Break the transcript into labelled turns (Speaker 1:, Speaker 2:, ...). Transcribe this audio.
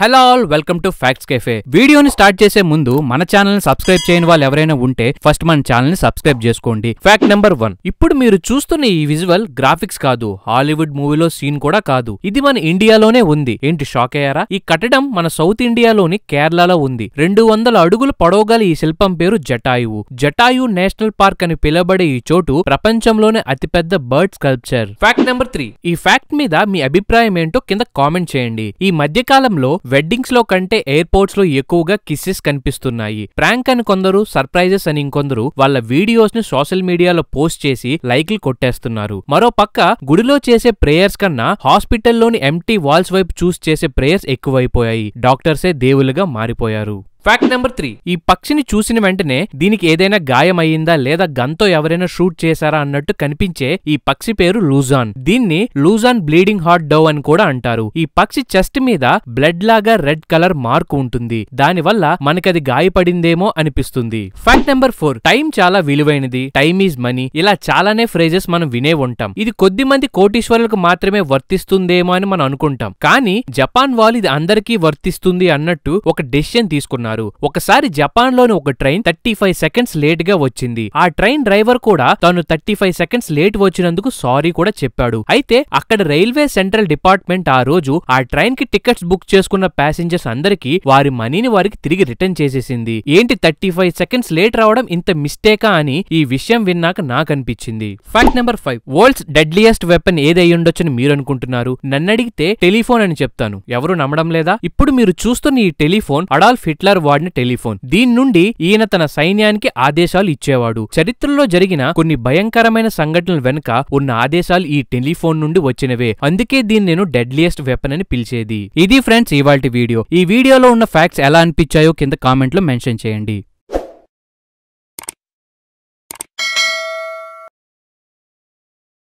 Speaker 1: hello all welcome to facts cafe వీడియోని start చేసే ముందు మన ఛానల్ ని సబ్స్క్రైబ్ చేయని వాళ్ళు ఎవరైనా ఉంటే ఫస్ట్ మన ఛానల్ ని సబ్స్క్రైబ్ చేసుకోండి ఫ్యాక్ట్ నెంబర్ వన్ ఇప్పుడు మీరు చూస్తున్న ఈ విజువల్ గ్రాఫిక్స్ కాదు హాలీవుడ్ మూవీలో సీన్ కూడా కాదు ఇది మన ఇండియాలోనే ఉంది ఏంటి షాక్ అయ్యారా ఈ కట్టడం మన సౌత్ ఇండియాలోని కేరళలో ఉంది రెండు వందల అడుగులు పొడవగల ఈ శిల్పం పేరు జటాయువు జటాయు నేషనల్ పార్క్ అని పిలబడే ఈ చోటు ప్రపంచంలోనే అతిపెద్ద bird sculpture fact number three ఈ ఫ్యాక్ట్ మీద మీ అభిప్రాయం ఏంటో కింద కామెంట్ చేయండి ఈ మధ్యకాలంలో వెడ్డింగ్స్లో కంటే ఎయిర్పోర్ట్స్లో ఎక్కువగా కిస్సెస్ కనిపిస్తున్నాయి ప్రాంక్ అని కొందరు సర్ప్రైజెస్ అని ఇంకొందరు వాళ్ళ వీడియోస్ని సోషల్ మీడియాలో పోస్ట్ చేసి లైక్లు కొట్టేస్తున్నారు మరో పక్క గుడిలో చేసే ప్రేయర్స్ కన్నా హాస్పిటల్లోని ఎంటీ వాల్స్ వైపు చూస్ చేసే ప్రేయర్స్ ఎక్కువైపోయాయి డాక్టర్సే దేవులుగా మారిపోయారు ఫ్యాక్ట్ నెంబర్ త్రీ ఈ పక్షిని చూసిన వెంటనే దీనికి ఏదైనా గాయం లేదా గంతో ఎవరైనా షూట్ చేశారా అన్నట్టు కనిపించే ఈ పక్షి పేరు లూజాన్ దీన్ని లూజాన్ బ్లీడింగ్ హార్ట్ డవ్ అని కూడా అంటారు ఈ పక్షి చెస్ట్ మీద బ్లడ్ లాగా రెడ్ కలర్ మార్క్ ఉంటుంది దానివల్ల మనకది గాయపడిందేమో అనిపిస్తుంది ఫ్యాక్ట్ నెంబర్ ఫోర్ టైం చాలా విలువైనది టైమ్ ఈజ్ మనీ ఇలా చాలానే ఫ్రేజెస్ మనం వినే ఉంటాం ఇది కొద్ది మంది కోటీశ్వరులకు మాత్రమే వర్తిస్తుందేమో అని మనం అనుకుంటాం కానీ జపాన్ వాళ్ళు ఇది అందరికీ వర్తిస్తుంది అన్నట్టు ఒక డెసిషన్ తీసుకున్నారు చేశారు ఒకసారి లోని ఒక ట్రైన్ థర్టీ ఫైవ్ సెకండ్స్ గా వచ్చింది ఆ ట్రైన్ డ్రైవర్ కూడా తాను థర్టీ ఫైవ్ సెకండ్స్ లేట్ వచ్చినందుకు సారీ కూడా చెప్పాడు అయితే అక్కడ రైల్వే సెంట్రల్ డిపార్ట్మెంట్ ఆ రోజు ఆ ట్రైన్ కి టికెట్స్ బుక్ చేసుకున్న ప్యాసింజర్స్ అందరికి వారి మనీని వారికి తిరిగి రిటర్న్ చేసేసింది ఏంటి థర్టీ ఫైవ్ సెకండ్స్ లేట్ రావడం ఇంత మిస్టేకా అని ఈ విషయం విన్నాక నాకు అనిపించింది fact number five world's deadliest weapon ఏదయ్యుండొచ్చని మీరు అనుకుంటున్నారు నన్ను అడిగితే టెలిఫోన్ అని చెప్తాను ఎవరు నమ్మడం లేదా ఇప్పుడు మీరు చూస్తున్న ఈ టెలిఫోన్ అడాల్ఫ్ హిట్లర్ వాడిన టెలిఫోన్ దీని నుండి ఈయన తన సైన్యానికి ఆదేశాలు ఇచ్చేవాడు చరిత్రలో జరిగిన కొన్ని భయంకరమైన సంఘటనల వెనుక ఉన్న ఆదేశాలు ఈ టెలిఫోన్ నుండి వచ్చినవే అందుకే దీన్ని నేను డెడ్లియస్ట్ వెపన్ అని పిలిచేది ఇది ఫ్రెండ్స్ ఇవాళ వీడియో ఈ వీడియోలో ఉన్న ఫ్యాక్ట్స్ ఎలా అనిపించాయో కింద కామెంట్లో మెన్షన్ చేయండి